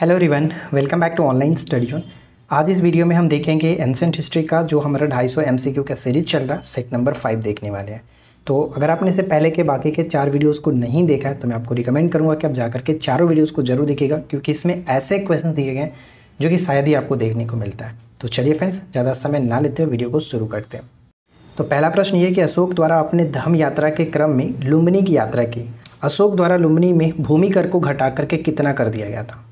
hello everyone welcome back to online study zone आज इस video में हम देखेंगे एंसेंट हिस्ट्री का जो हमारा 250 क्यू का सीरीज चल रहा है सेट नंबर फाइव देखने वाले हैं तो अगर आपने इससे पहले के बाकी के चार वीडियोस को नहीं देखा है तो मैं आपको रिकमेंड करूँगा कि आप जाकर के चारों वीडियोज़ को जरूर देखेगा क्योंकि इसमें ऐसे क्वेश्चन दिए गए हैं जो कि शायद ही आपको देखने को मिलता है तो चलिए फ्रेंड्स ज़्यादा समय ना लेते हुए वीडियो को शुरू करते हैं तो पहला प्रश्न ये कि अशोक द्वारा अपने धम यात्रा के क्रम में लुम्बनी की यात्रा की अशोक द्वारा लुम्बनी में भूमि कर को घटा करके कितना कर दिया गया था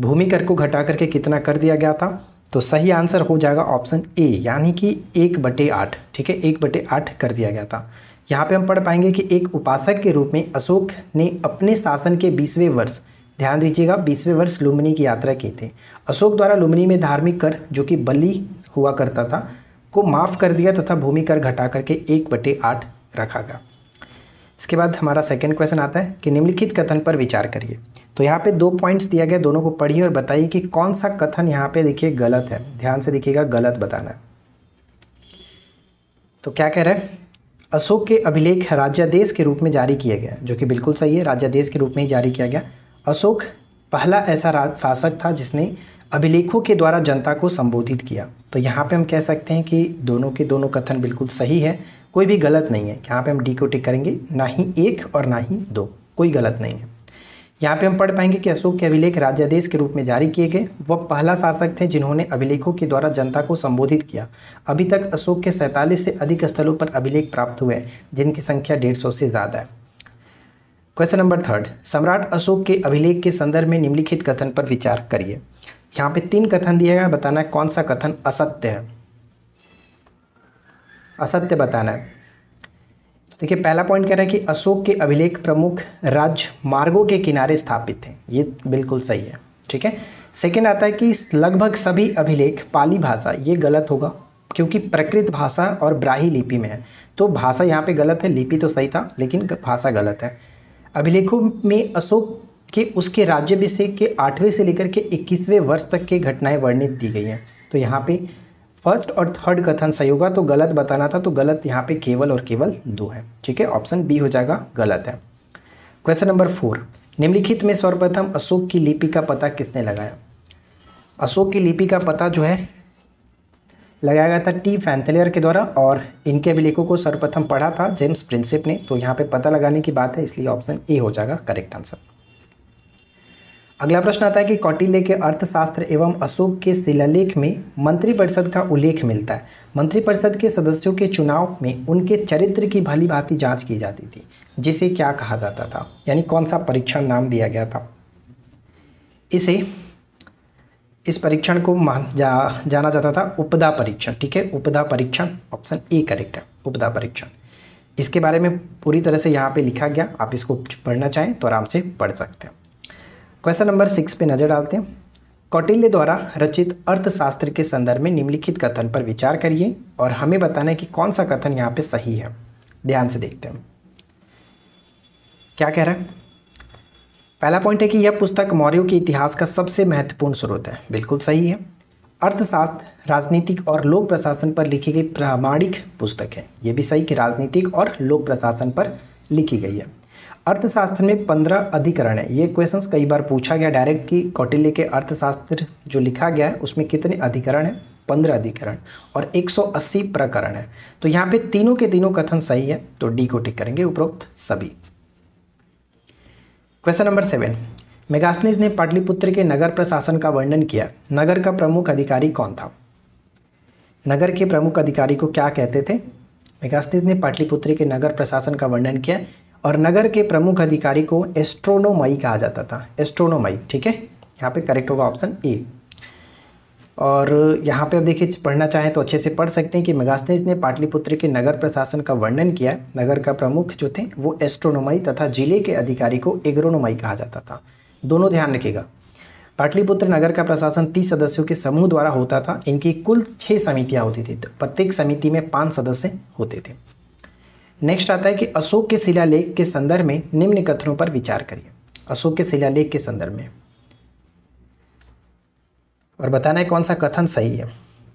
भूमि कर को घटा करके कितना कर दिया गया था तो सही आंसर हो जाएगा ऑप्शन ए यानी कि एक बटे आठ ठीक है एक बटे आठ कर दिया गया था यहाँ पे हम पढ़ पाएंगे कि एक उपासक के रूप में अशोक ने अपने शासन के बीसवें वर्ष ध्यान दीजिएगा बीसवें वर्ष लुम्बिनी की यात्रा की थी अशोक द्वारा लुम्बिनी में धार्मिक कर जो कि बलि हुआ करता था को माफ़ कर दिया तथा भूमि कर घटा करके एक बटे आठ रखा गया इसके बाद हमारा सेकेंड क्वेश्चन आता है कि निम्नलिखित कथन पर विचार करिए तो यहाँ पे दो पॉइंट्स दिया गया दोनों को पढ़िए और बताइए कि कौन सा कथन यहाँ पे देखिए गलत है ध्यान से देखिएगा गलत बताना है तो क्या कह रहे हैं अशोक के अभिलेख राज्यादेश के रूप में जारी किए गए जो कि बिल्कुल सही है राज्यादेश के रूप में ही जारी किया गया अशोक पहला ऐसा शासक था जिसने अभिलेखों के द्वारा जनता को संबोधित किया तो यहाँ पे हम कह सकते हैं कि दोनों के दोनों कथन बिल्कुल सही है कोई भी गलत नहीं है यहाँ पे हम डी को टिक करेंगे ना ही एक और ना ही दो कोई गलत नहीं है यहाँ पे हम पढ़ पाएंगे कि अशोक के अभिलेख राज्यादेश के रूप में जारी किए गए वह पहला शासक थे जिन्होंने अभिलेखों के द्वारा जनता को संबोधित किया अभी तक अशोक के सैंतालीस से अधिक स्थलों पर अभिलेख प्राप्त हुए हैं जिनकी संख्या डेढ़ सौ से ज़्यादा है क्वेश्चन नंबर थर्ड सम्राट अशोक के अभिलेख के संदर्भ में निम्नलिखित कथन पर विचार करिए यहाँ पे तीन कथन दिया गया बताना है कौन सा कथन असत्य है असत्य बताना है देखिए पहला पॉइंट कह रहा है कि अशोक के अभिलेख प्रमुख राज्य मार्गों के किनारे स्थापित थे ये बिल्कुल सही है ठीक है सेकेंड आता है कि लगभग सभी अभिलेख पाली भाषा ये गलत होगा क्योंकि प्रकृत भाषा और ब्राही लिपि में है तो भाषा यहाँ पे गलत है लिपि तो सही था लेकिन भाषा गलत है अभिलेखों में अशोक कि उसके राज्यभिषेक के आठवें से लेकर के इक्कीसवें वर्ष तक की घटनाएं वर्णित दी गई हैं तो यहाँ पे फर्स्ट और थर्ड कथन सही होगा तो गलत बताना था तो गलत यहाँ पे केवल और केवल दो है ठीक है ऑप्शन बी हो जाएगा गलत है क्वेश्चन नंबर फोर निम्नलिखित में सर्वप्रथम अशोक की लिपि का पता किसने लगाया अशोक की लिपि का पता जो है लगाया गया था टी फैंथलियर के द्वारा और इनके अभिलेखों को सर्वप्रथम पढ़ा था जेम्स प्रिंसिप ने तो यहाँ पे पता लगाने की बात है इसलिए ऑप्शन ए हो जाएगा करेक्ट आंसर अगला प्रश्न आता है कि कौटिल्य के अर्थशास्त्र एवं अशोक के शिलालेख में मंत्रिपरिषद का उल्लेख मिलता है मंत्रिपरिषद के सदस्यों के चुनाव में उनके चरित्र की भली भांति जाँच की जाती थी जिसे क्या कहा जाता था यानी कौन सा परीक्षण नाम दिया गया था इसे इस परीक्षण को मान जा जाना जाता था उपदा परीक्षण ठीक है उपदा परीक्षण ऑप्शन ए करेक्ट है उपदा परीक्षण इसके बारे में पूरी तरह से यहाँ पे लिखा गया आप इसको पढ़ना चाहें तो आराम से पढ़ सकते हैं क्वेश्चन नंबर सिक्स पे नज़र डालते हैं कौटिल्य द्वारा रचित अर्थशास्त्र के संदर्भ में निम्नलिखित कथन पर विचार करिए और हमें बताना है कि कौन सा कथन यहाँ पे सही है ध्यान से देखते हैं क्या कह रहा है पहला पॉइंट है कि यह पुस्तक मौर्यों के इतिहास का सबसे महत्वपूर्ण स्रोत है बिल्कुल सही है अर्थशास्त्र राजनीतिक और लोक प्रशासन पर लिखी गई प्रामाणिक पुस्तक है यह भी सही कि राजनीतिक और लोक प्रशासन पर लिखी गई है अर्थशास्त्र में पंद्रह अधिकरण है ये क्वेश्चंस कई बार पूछा गया डायरेक्ट कि कौटिल्य के अर्थशास्त्र जो लिखा गया है उसमें कितने अधिकरण हैं पंद्रह अधिकरण और 180 प्रकरण है तो यहाँ पे तीनों के तीनों कथन सही है तो डी को टिक करेंगे उपरोक्त सभी क्वेश्चन नंबर सेवन मेगास्थनीज ने पाटलिपुत्र के नगर प्रशासन का वर्णन किया नगर का प्रमुख अधिकारी कौन था नगर के प्रमुख अधिकारी को क्या कहते थे मेगास्थनीज ने पाटलिपुत्र के नगर प्रशासन का वर्णन किया और नगर के प्रमुख अधिकारी को एस्ट्रोनोमाई कहा जाता था एस्ट्रोनोमाई ठीक है यहाँ पे करेक्ट होगा ऑप्शन ए और यहाँ पे आप देखिए पढ़ना चाहें तो अच्छे से पढ़ सकते हैं कि मेगास्थनीज ने पाटलिपुत्र के नगर प्रशासन का वर्णन किया नगर का प्रमुख जो थे वो एस्ट्रोनोमाई तथा जिले के अधिकारी को एग्रोनोमाई कहा जाता था दोनों ध्यान रखिएगा पाटलिपुत्र नगर का प्रशासन तीस सदस्यों के समूह द्वारा होता था इनकी कुल छः समितियाँ होती थी तो प्रत्येक समिति में पाँच सदस्य होते थे नेक्स्ट आता है कि अशोक के शिलालेख के संदर्भ में निम्न कथनों पर विचार करिए अशोक के शिलालेख के संदर्भ में और बताना है कौन सा कथन सही है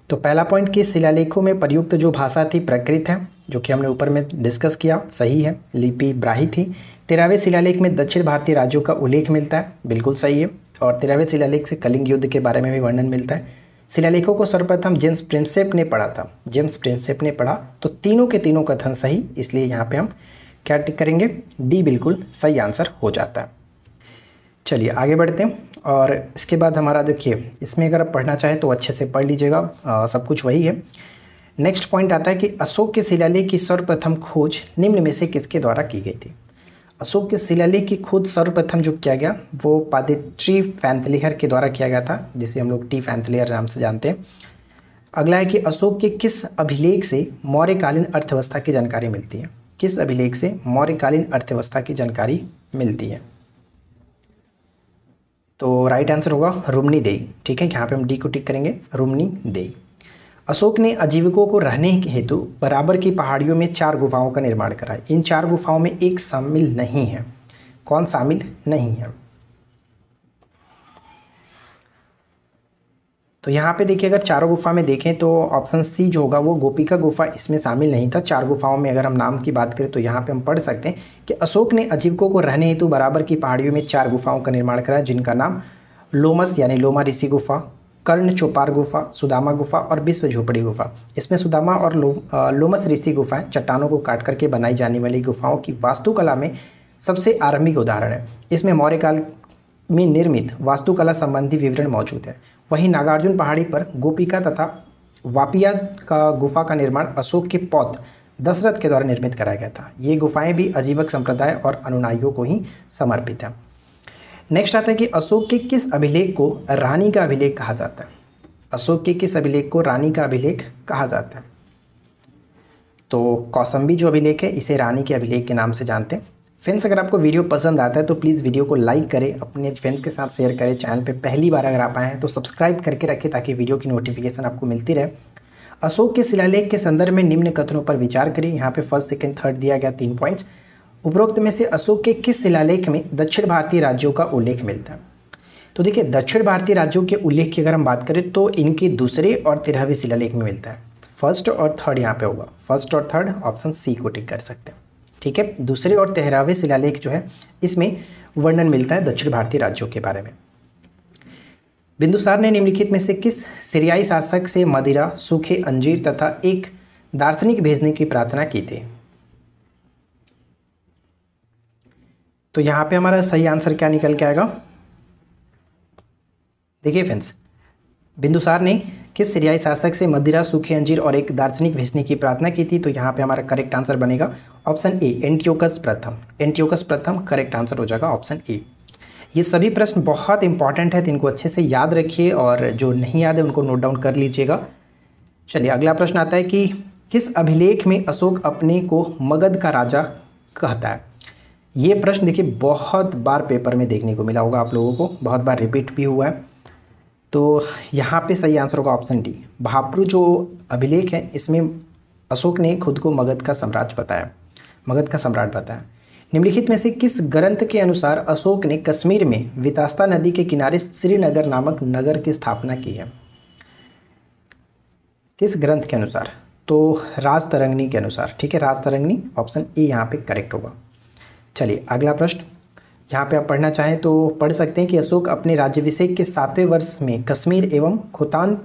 तो पहला पॉइंट कि शिलालेखों में प्रयुक्त जो भाषा थी प्रकृत है जो कि हमने ऊपर में डिस्कस किया सही है लिपि ब्राही थी तेरहवें शिलालेख में दक्षिण भारतीय राज्यों का उल्लेख मिलता है बिल्कुल सही है और तेरहवें शिलालेख से कलिंग युद्ध के बारे में भी वर्णन मिलता है शिलालेखों को सर्वप्रथम जेम्स प्रिंसेप ने पढ़ा था जेम्स प्रिंसेप ने पढ़ा तो तीनों के तीनों कथन सही इसलिए यहाँ पे हम क्या टिक करेंगे डी बिल्कुल सही आंसर हो जाता है चलिए आगे बढ़ते हैं और इसके बाद हमारा देखिए इसमें अगर आप पढ़ना चाहें तो अच्छे से पढ़ लीजिएगा सब कुछ वही है नेक्स्ट पॉइंट आता है कि अशोक के शिलालेख की सर्वप्रथम खोज निम्न में से किसके द्वारा की गई थी अशोक के शिलालेख की खुद सर्वप्रथम जो किया गया वो पादित्री फैंतलिहर के द्वारा किया गया था जिसे हम लोग टी फैंतलिहर नाम से जानते हैं अगला है कि अशोक के किस अभिलेख से मौर्यकालीन अर्थव्यवस्था की जानकारी मिलती है किस अभिलेख से मौर्यकालीन अर्थव्यवस्था की जानकारी मिलती है तो राइट आंसर होगा रुमनी देई ठीक है यहाँ पे हम डी को टिक करेंगे रुमनी देई अशोक ने आजीविकों को रहने हेतु बराबर की पहाड़ियों में चार गुफाओं का निर्माण कराया इन चार गुफाओं में एक शामिल नहीं है कौन शामिल नहीं है तो यहाँ पे देखिए अगर चारों गुफा में देखें तो ऑप्शन सी जो होगा वो गोपिका गुफा इसमें शामिल नहीं था चार गुफाओं में अगर हम नाम की बात करें तो यहाँ पे हम पढ़ सकते हैं कि अशोक ने आजीविकों को रहने हेतु बराबर की पहाड़ियों में चार गुफाओं का निर्माण कराया जिनका नाम लोमस यानी लोमा ऋषि गुफा कर्ण चोपार गुफा सुदामा गुफा और विश्व झोपड़ी गुफा इसमें सुदामा और लो, लोमस ऋषि गुफाएं चट्टानों को काट करके बनाई जाने वाली गुफाओं की वास्तुकला में सबसे आरंभिक उदाहरण है इसमें मौर्य काल में निर्मित वास्तुकला संबंधी विवरण मौजूद है वहीं नागार्जुन पहाड़ी पर गोपिका तथा वापिया का गुफा का निर्माण अशोक के पौत दशरथ के द्वारा निर्मित कराया गया था ये गुफाएं भी अजीवक संप्रदाय और अनुनायियों को ही समर्पित हैं नेक्स्ट आता है कि अशोक के किस अभिलेख को रानी का अभिलेख कहा जाता है अशोक के किस अभिलेख को रानी का अभिलेख कहा जाता है तो कौसम्बी जो अभिलेख है इसे रानी के अभिलेख के नाम से जानते हैं फ्रेंड्स अगर आपको वीडियो पसंद आता है तो प्लीज़ वीडियो को लाइक करें अपने फ्रेंड्स के साथ शेयर करें चैनल पे पहली बार अगर आप आए हैं तो सब्सक्राइब करके रखें ताकि वीडियो की नोटिफिकेशन आपको मिलती रहे अशोक के शिलालेख के संदर्भ में निम्न कथनों पर विचार करें यहाँ पे फर्स्ट सेकंड थर्ड दिया गया तीन पॉइंट्स उपरोक्त में से अशोक के किस शिलालेख में दक्षिण भारतीय राज्यों का उल्लेख मिलता है तो देखिए दक्षिण भारतीय राज्यों के उल्लेख की अगर हम बात करें तो इनके दूसरे और तेरहवें शिलालेख में मिलता है फर्स्ट और थर्ड यहाँ पे होगा फर्स्ट और थर्ड ऑप्शन सी को टिक कर सकते हैं ठीक है दूसरे और तेरहवें शिलालेख जो है इसमें वर्णन मिलता है दक्षिण भारतीय राज्यों के बारे में बिंदुसार ने निम्नलिखित में से किस सीरियाई शासक से मदिरा सूखे अंजीर तथा एक दार्शनिक भेजने की प्रार्थना की थी तो यहाँ पे हमारा सही आंसर क्या निकल के आएगा देखिए फ्रेंड्स बिंदुसार ने किस सीरियाई शासक से मदिरा सूखे अंजीर और एक दार्शनिक भेजने की प्रार्थना की थी तो यहाँ पे हमारा करेक्ट आंसर बनेगा ऑप्शन ए एंटियोकस प्रथम एंटियोकस प्रथम करेक्ट आंसर हो जाएगा ऑप्शन ए ये सभी प्रश्न बहुत इंपॉर्टेंट है तो इनको अच्छे से याद रखिए और जो नहीं याद है उनको नोट डाउन कर लीजिएगा चलिए अगला प्रश्न आता है कि किस अभिलेख में अशोक अपने को मगध का राजा कहता है ये प्रश्न देखिए बहुत बार पेपर में देखने को मिला होगा आप लोगों को बहुत बार रिपीट भी हुआ है तो यहाँ पे सही आंसर होगा ऑप्शन डी भापरू जो अभिलेख है इसमें अशोक ने खुद को मगध का सम्राट बताया मगध का सम्राट बताया निम्नलिखित में से किस ग्रंथ के अनुसार अशोक ने कश्मीर में वितास्ता नदी के किनारे श्रीनगर नामक नगर की स्थापना की है किस ग्रंथ के अनुसार तो राजतरंगनी के अनुसार ठीक है राजतरंगनी ऑप्शन ए यहाँ पे करेक्ट होगा चलिए अगला प्रश्न यहाँ पे आप पढ़ना चाहें तो पढ़ सकते हैं कि अशोक अपने राज्यभिषेक के सातवें वर्ष में कश्मीर एवं खुतान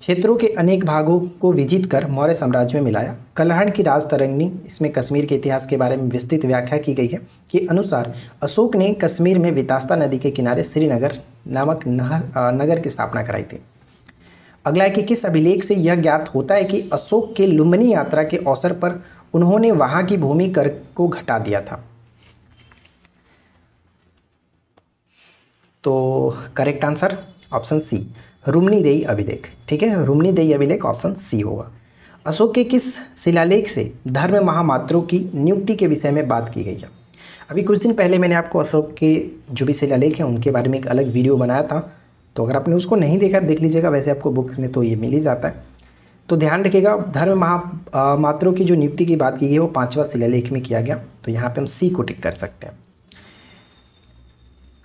क्षेत्रों के अनेक भागों को विजित कर मौर्य साम्राज्य में मिलाया कलहण की राज तरंगनी इसमें कश्मीर के इतिहास के बारे में विस्तृत व्याख्या की गई है के अनुसार अशोक ने कश्मीर में वितास्ता नदी के किनारे श्रीनगर नामक नहर नगर की स्थापना कराई थी अगला है कि किस अभिलेख से यह ज्ञात होता है कि अशोक के लुम्बनी यात्रा के अवसर पर उन्होंने वहाँ की भूमि कर को घटा दिया था तो correct answer option C Rummindei अभिलेख ठीक है रुमनी देई अभिलेख ऑप्शन सी होगा अशोक के किस शिलालेख से धर्म महामात्रों की नियुक्ति के विषय में बात की गई है अभी कुछ दिन पहले मैंने आपको अशोक के जो भी शिलालेख हैं उनके बारे में एक अलग वीडियो बनाया था तो अगर आपने उसको नहीं देखा देख लीजिएगा वैसे आपको बुक्स में तो ये मिल ही जाता है तो ध्यान रखिएगा धर्म महा मात्रों की जो नियुक्ति की बात की गई है वो पाँचवा शिलालेख में किया गया तो यहाँ पर हम सी को टिक कर सकते हैं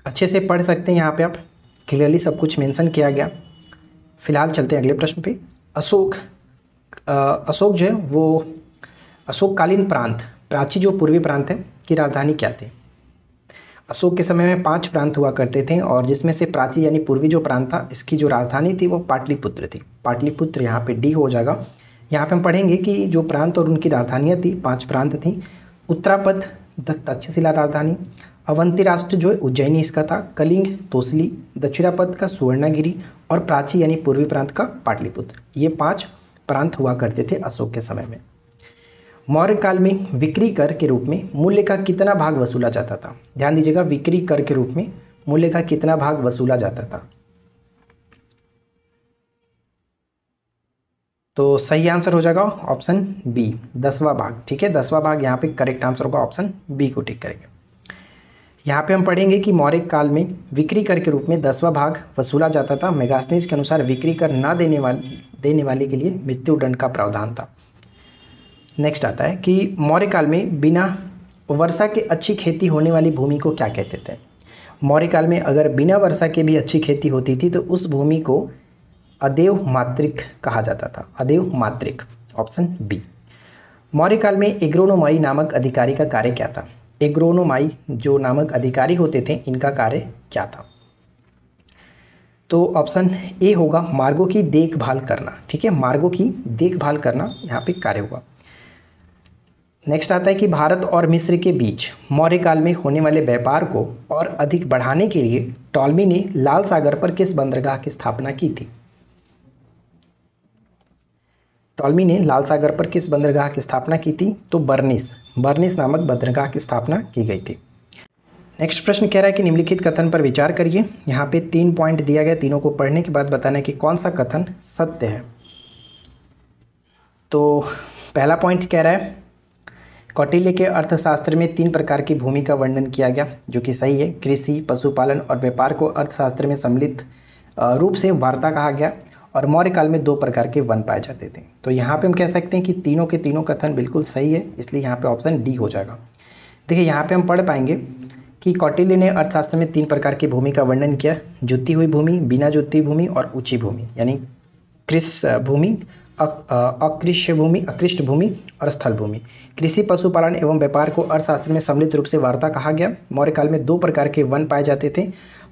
अच्छे से पढ़ सकते हैं यहाँ पे आप क्लियरली सब कुछ मेंशन किया गया फिलहाल चलते हैं अगले प्रश्न पे अशोक अशोक जो है वो अशोककालीन प्रांत प्राची जो पूर्वी प्रांत है की राजधानी क्या थी अशोक के समय में पांच प्रांत हुआ करते थे और जिसमें से प्राची यानी पूर्वी जो प्रांत था इसकी जो राजधानी थी वो पाटलिपुत्र थी पाटलिपुत्र यहाँ पर डी हो जाएगा यहाँ पर हम पढ़ेंगे कि जो प्रांत और उनकी राजधानियाँ थी पाँच प्रांत थी उत्तरापथ तक्षशिला राजधानी अवंती राष्ट्र जो है उज्जैनी इसका था कलिंग तोसली दक्षिणापद का सुवर्णागिरी और प्राची यानी पूर्वी प्रांत का पाटलिपुत्र ये पांच प्रांत हुआ करते थे अशोक के समय में मौर्य काल में विक्री कर के रूप में मूल्य का कितना भाग वसूला जाता था ध्यान दीजिएगा विक्री कर के रूप में मूल्य का कितना भाग वसूला जाता था तो सही आंसर हो जाएगा ऑप्शन बी दसवा भाग ठीक है दसवा भाग यहाँ पे करेक्ट आंसर होगा ऑप्शन बी को टिक करेंगे यहाँ पे हम पढ़ेंगे कि मौर्य काल में विक्री कर के रूप में दसवां भाग वसूला जाता था मेगास्नेस के अनुसार विक्री कर ना देने वाले देने वाले के लिए मृत्युदंड का प्रावधान था नेक्स्ट आता है कि मौर्य काल में बिना वर्षा के अच्छी खेती होने वाली भूमि को क्या कहते थे मौर्य काल में अगर बिना वर्षा के भी अच्छी खेती होती थी तो उस भूमि को अदेव मात्रिक कहा जाता था अदेव मात्रिक ऑप्शन बी मौर्य काल में एग्रोनोमाई नामक अधिकारी का कार्य क्या था एग्रोनोमाई जो नामक अधिकारी होते थे इनका कार्य क्या था तो ऑप्शन ए होगा मार्गों की देखभाल करना ठीक है मार्गों की देखभाल करना यहाँ पे कार्य हुआ नेक्स्ट आता है कि भारत और मिस्र के बीच मौर्य काल में होने वाले व्यापार को और अधिक बढ़ाने के लिए टॉलमी ने लाल सागर पर किस बंदरगाह की स्थापना की थी टॉलमी ने लाल सागर पर किस बंदरगाह की स्थापना की थी तो बर्निस बर्निस नामक बंदरगाह की स्थापना की गई थी नेक्स्ट प्रश्न कह रहा है कि निम्नलिखित कथन पर विचार करिए यहाँ पे तीन पॉइंट दिया गया तीनों को पढ़ने के बाद बताना कि कौन सा कथन सत्य है तो पहला पॉइंट कह रहा है कौटिल्य के अर्थशास्त्र में तीन प्रकार की भूमि का वर्णन किया गया जो कि सही है कृषि पशुपालन और व्यापार को अर्थशास्त्र में सम्मिलित रूप से वार्ता कहा गया और मौर्य काल में दो प्रकार के वन पाए जाते थे तो यहाँ पे हम कह सकते हैं कि तीनों के तीनों कथन बिल्कुल सही है इसलिए यहाँ पे ऑप्शन डी हो जाएगा देखिए यहाँ पे हम पढ़ पाएंगे कि कौटिल्य ने अर्थशास्त्र में तीन प्रकार की भूमि का वर्णन किया जुती हुई भूमि बिना जुती भूमि और ऊँची भूमि यानी कृष भूमि अकृष्य भूमि अकृष्ट भूमि और स्थल भूमि कृषि पशुपालन एवं व्यापार को अर्थशास्त्र में सम्मिलित रूप से वार्ता कहा गया मौर्य काल में दो प्रकार के वन पाए जाते थे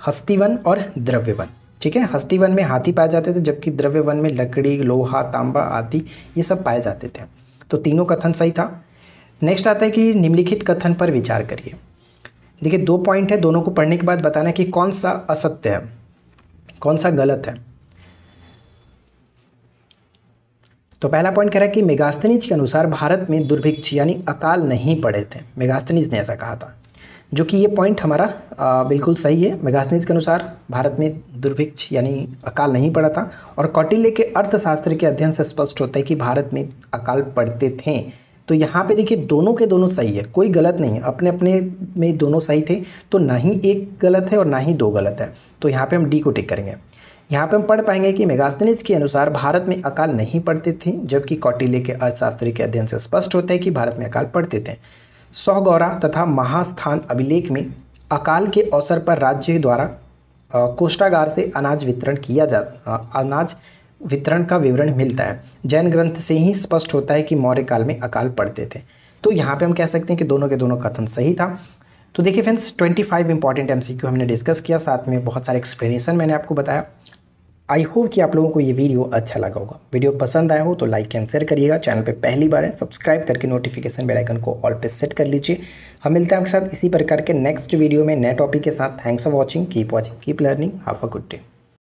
हस्ती वन और द्रव्य वन ठीक है हस्ती वन में हाथी पाए जाते थे जबकि द्रव्य वन में लकड़ी लोहा तांबा आदि ये सब पाए जाते थे तो तीनों कथन सही था नेक्स्ट आता है कि निम्नलिखित कथन पर विचार करिए देखिए दो पॉइंट है दोनों को पढ़ने के बाद बताना कि कौन सा असत्य है कौन सा गलत है तो पहला पॉइंट कह रहा है कि मेगास्तनीज के अनुसार भारत में दुर्भिक्ष यानी अकाल नहीं पड़े थे मेगास्तनीज ने ऐसा कहा था जो कि ये पॉइंट हमारा आ, बिल्कुल सही है मेगास्थनीज के अनुसार भारत में दुर्भिक्ष यानी अकाल नहीं पड़ा था और कौटिल्य के अर्थशास्त्र के अध्ययन से स्पष्ट होता है कि भारत में अकाल पड़ते थे तो यहाँ पे देखिए दोनों के दोनों सही है कोई गलत नहीं है अपने अपने में दोनों सही थे तो ना ही एक गलत है और ना ही दो गलत है तो यहाँ पे हम डी को टिक करेंगे यहाँ पे हम पढ़ पाएंगे कि मेगास्थनीज के अनुसार भारत में अकाल नहीं पड़ते थे जबकि कौटिल्य के अर्थशास्त्र के अध्ययन से स्पष्ट होता है कि भारत में अकाल पड़ते थे सौगौरा तथा महास्थान अभिलेख में अकाल के अवसर पर राज्य द्वारा कोष्टागार से अनाज वितरण किया जा अनाज वितरण का विवरण मिलता है जैन ग्रंथ से ही स्पष्ट होता है कि मौर्य काल में अकाल पड़ते थे तो यहाँ पे हम कह सकते हैं कि दोनों के दोनों कथन सही था तो देखिए फ्रेंड्स 25 फाइव इंपॉर्टेंट एम हमने डिस्कस किया साथ में बहुत सारे एक्सप्लेनेशन मैंने आपको बताया आई होप कि आप लोगों को ये वीडियो अच्छा लगा होगा वीडियो पसंद आया हो तो लाइक एंड शेयर करिएगा चैनल पे पहली बार है सब्सक्राइब करके नोटिफिकेशन बेल आइकन को ऑल पे सेट कर लीजिए हम मिलते हैं आपके साथ इसी प्रकार के नेक्स्ट वीडियो में नए टॉपिक के साथ thanks for watching keep watching keep learning have a good day